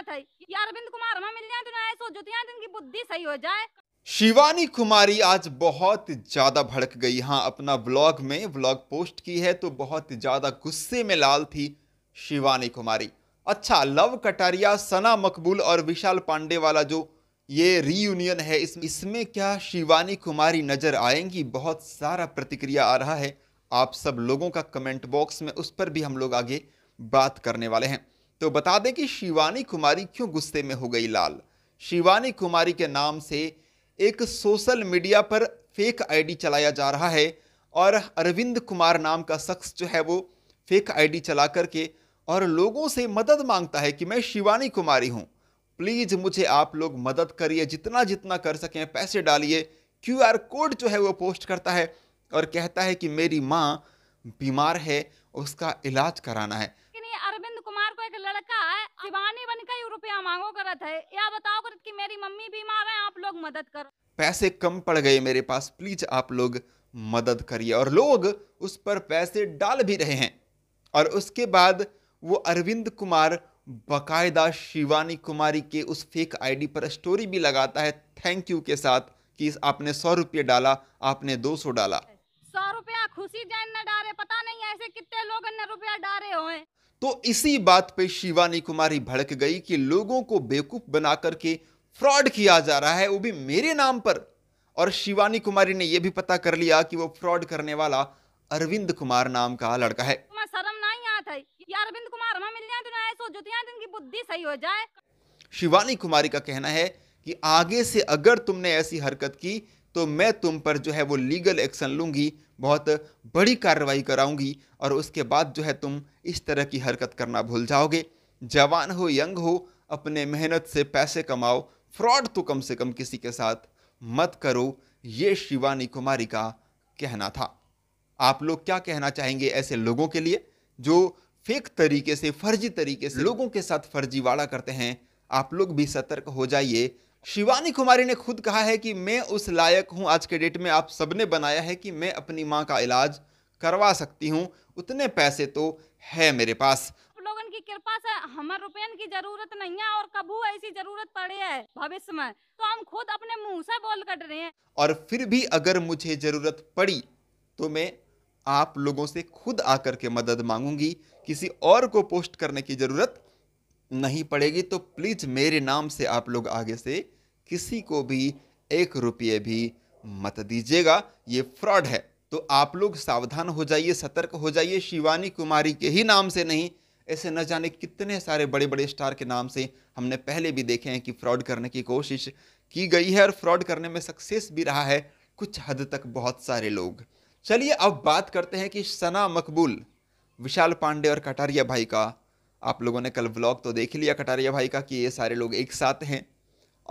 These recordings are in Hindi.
बात है ये अरविंद कुमार में मिल जाए तो ना सोचो तो इनकी बुद्धि सही हो जाए शिवानी कुमारी आज बहुत ज़्यादा भड़क गई हाँ अपना ब्लॉग में ब्लॉग पोस्ट की है तो बहुत ज़्यादा गुस्से में लाल थी शिवानी कुमारी अच्छा लव कटारिया सना मकबूल और विशाल पांडे वाला जो ये रीयूनियन है इस इसमें क्या शिवानी कुमारी नज़र आएंगी बहुत सारा प्रतिक्रिया आ रहा है आप सब लोगों का कमेंट बॉक्स में उस पर भी हम लोग आगे बात करने वाले हैं तो बता दें कि शिवानी कुमारी क्यों गुस्से में हो गई लाल शिवानी कुमारी के नाम से एक सोशल मीडिया पर फेक आईडी चलाया जा रहा है और अरविंद कुमार नाम का शख्स जो है वो फेक आईडी चला करके और लोगों से मदद मांगता है कि मैं शिवानी कुमारी हूँ प्लीज़ मुझे आप लोग मदद करिए जितना जितना कर सकें पैसे डालिए क्यूआर कोड जो है वो पोस्ट करता है और कहता है कि मेरी माँ बीमार है उसका इलाज कराना है दीवानी बनकर रुपया मांगो करत है या बताओ करत कि मेरी मम्मी बीमार है आप लोग मदद करो पैसे कम पड़ गए मेरे पास प्लीज आप लोग मदद करिए और लोग उस पर पैसे डाल भी रहे हैं और उसके बाद वो अरविंद कुमार बाकायदा शिवानी कुमारी के उस फेक आईडी पर स्टोरी भी लगाता है थैंक यू के साथ कि आपने सौ रुपये डाला आपने दो सौ डाला सौ रुपया खुशी जैन ने डाले पता नहीं ऐसे कितने लोग ने रुपया डाले हुए तो इसी बात पे शिवानी कुमारी भड़क गई कि लोगों को बेवकूफ बना करके फ्रॉड किया जा रहा है वो भी मेरे नाम पर और शिवानी कुमारी ने यह भी पता कर लिया कि वो फ्रॉड करने वाला अरविंद कुमार नाम का लड़का है अरविंद कुमार मिल बुद्धि सही हो जाए शिवानी कुमारी का कहना है कि आगे से अगर तुमने ऐसी हरकत की तो मैं तुम पर जो है वो लीगल एक्शन लूँगी बहुत बड़ी कार्रवाई कराऊंगी और उसके बाद जो है तुम इस तरह की हरकत करना भूल जाओगे जवान हो यंग हो अपने मेहनत से पैसे कमाओ फ्रॉड तो कम से कम किसी के साथ मत करो ये शिवानी कुमारी का कहना था आप लोग क्या कहना चाहेंगे ऐसे लोगों के लिए जो फेक तरीके से फर्जी तरीके से लोगों के साथ फर्जीवाड़ा करते हैं आप लोग भी सतर्क हो जाइए शिवानी कुमारी ने खुद कहा है कि मैं उस लायक हूं आज के डेट में आप सबने बनाया है कि मैं अपनी माँ का इलाज करवा सकती हूँ उतने पैसे तो है मेरे पास लोगन की कृपा से हमारे रुपये की जरूरत नहीं है और कबू ऐसी जरूरत पड़े है भविष्य में तो हम खुद अपने मुंह से बोल कर रहे हैं और फिर भी अगर मुझे जरूरत पड़ी तो मैं आप लोगों से खुद आकर के मदद मांगूंगी किसी और को पोस्ट करने की जरूरत नहीं पड़ेगी तो प्लीज़ मेरे नाम से आप लोग आगे से किसी को भी एक रुपये भी मत दीजिएगा ये फ्रॉड है तो आप लोग सावधान हो जाइए सतर्क हो जाइए शिवानी कुमारी के ही नाम से नहीं ऐसे न जाने कितने सारे बड़े बड़े स्टार के नाम से हमने पहले भी देखे हैं कि फ्रॉड करने की कोशिश की गई है और फ्रॉड करने में सक्सेस भी रहा है कुछ हद तक बहुत सारे लोग चलिए अब बात करते हैं कि सना मकबूल विशाल पांडे और कटारिया भाई का आप लोगों ने कल व्लॉग तो देख लिया कटारिया भाई का कि ये सारे लोग एक साथ हैं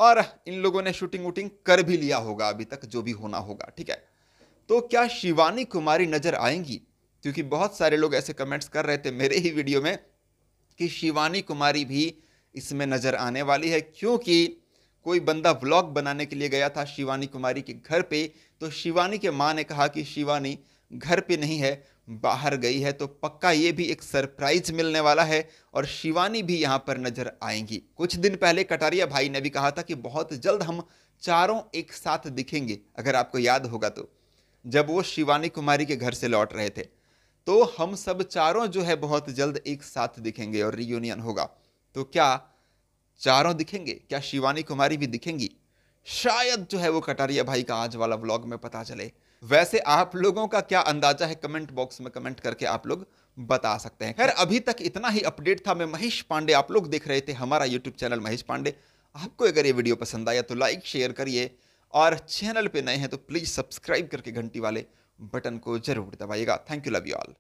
और इन लोगों ने शूटिंग वूटिंग कर भी लिया होगा अभी तक जो भी होना होगा ठीक है तो क्या शिवानी कुमारी नज़र आएंगी क्योंकि बहुत सारे लोग ऐसे कमेंट्स कर रहे थे मेरे ही वीडियो में कि शिवानी कुमारी भी इसमें नज़र आने वाली है क्योंकि कोई बंदा व्लॉग बनाने के लिए गया था शिवानी कुमारी के घर पे तो शिवानी के माँ ने कहा कि शिवानी घर पे नहीं है बाहर गई है तो पक्का ये भी एक सरप्राइज मिलने वाला है और शिवानी भी यहाँ पर नजर आएंगी कुछ दिन पहले कटारिया भाई ने भी कहा था कि बहुत जल्द हम चारों एक साथ दिखेंगे अगर आपको याद होगा तो जब वो शिवानी कुमारी के घर से लौट रहे थे तो हम सब चारों जो है बहुत जल्द एक साथ दिखेंगे और रियूनियन होगा तो क्या चारों दिखेंगे क्या शिवानी कुमारी भी दिखेंगी शायद जो है वो कटारिया भाई का आज वाला व्लॉग में पता चले वैसे आप लोगों का क्या अंदाजा है कमेंट बॉक्स में कमेंट करके आप लोग बता सकते हैं खैर अभी तक इतना ही अपडेट था मैं महेश पांडे आप लोग देख रहे थे हमारा यूट्यूब चैनल महेश पांडे आपको अगर ये वीडियो पसंद आया तो लाइक शेयर करिए और चैनल पे नए हैं तो प्लीज़ सब्सक्राइब करके घंटी वाले बटन को जरूर दबाइएगा thank you love you all